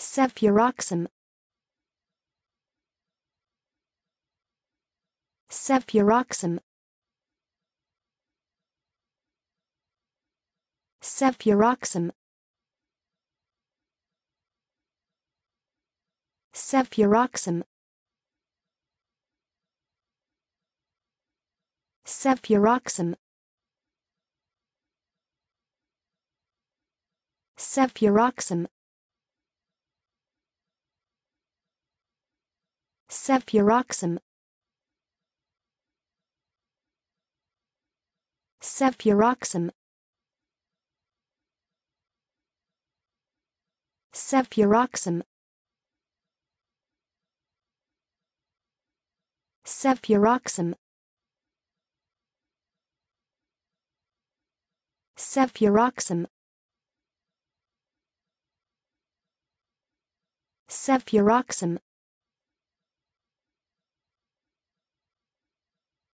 Cefuroxim Cefuroxim Cefuroxim Cefuroxim Cefuroxim Cefuroxim Cefuroxim Cefuroxim Cefuroxim Cefuroxim Cefuroxim Cefuroxim